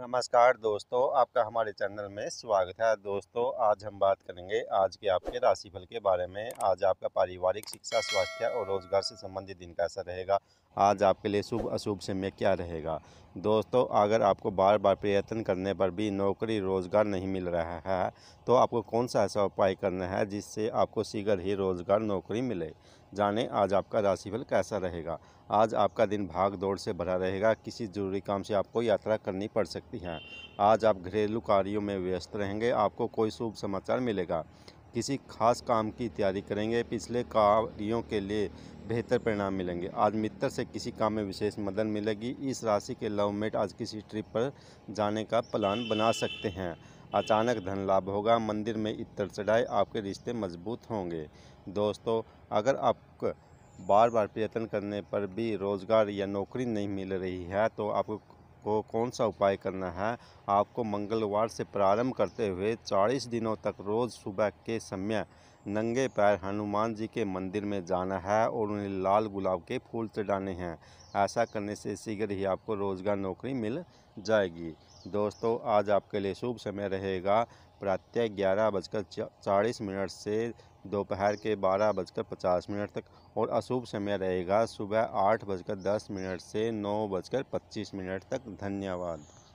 नमस्कार दोस्तों आपका हमारे चैनल में स्वागत है दोस्तों आज हम बात करेंगे आज के आपके राशिफल के बारे में आज आपका पारिवारिक शिक्षा स्वास्थ्य और रोजगार से संबंधित दिन कैसा रहेगा आज आपके लिए शुभ अशुभ समय क्या रहेगा दोस्तों अगर आपको बार बार प्रयत्न करने पर भी नौकरी रोजगार नहीं मिल रहा है तो आपको कौन सा ऐसा उपाय करना है जिससे आपको शीघ्र ही रोजगार नौकरी मिले जाने आज आपका राशिफल कैसा रहेगा आज आपका दिन भाग दौड़ से भरा रहेगा किसी ज़रूरी काम से आपको यात्रा करनी पड़ सकती है आज आप घरेलू कार्यों में व्यस्त रहेंगे आपको कोई शुभ समाचार मिलेगा किसी खास काम की तैयारी करेंगे पिछले कार्यों के लिए बेहतर परिणाम मिलेंगे आज मित्र से किसी काम में विशेष मदद मिलेगी इस राशि के लवमेट आज किसी ट्रिप पर जाने का प्लान बना सकते हैं अचानक धन लाभ होगा मंदिर में इतर चढ़ाए आपके रिश्ते मजबूत होंगे दोस्तों अगर आप बार बार प्रयत्न करने पर भी रोज़गार या नौकरी नहीं मिल रही है तो आपको आपको कौन सा उपाय करना है आपको मंगलवार से प्रारंभ करते हुए चालीस दिनों तक रोज़ सुबह के समय नंगे पैर हनुमान जी के मंदिर में जाना है और उन्हें लाल गुलाब के फूल चढ़ाने हैं ऐसा करने से शीघ्र ही आपको रोज़गार नौकरी मिल जाएगी दोस्तों आज आपके लिए शुभ समय रहेगा प्रातः ग्यारह बजकर चालीस मिनट से दोपहर के बारह बजकर पचास मिनट तक और अशुभ समय रहेगा सुबह आठ बजकर दस मिनट से नौ बजकर पच्चीस मिनट तक धन्यवाद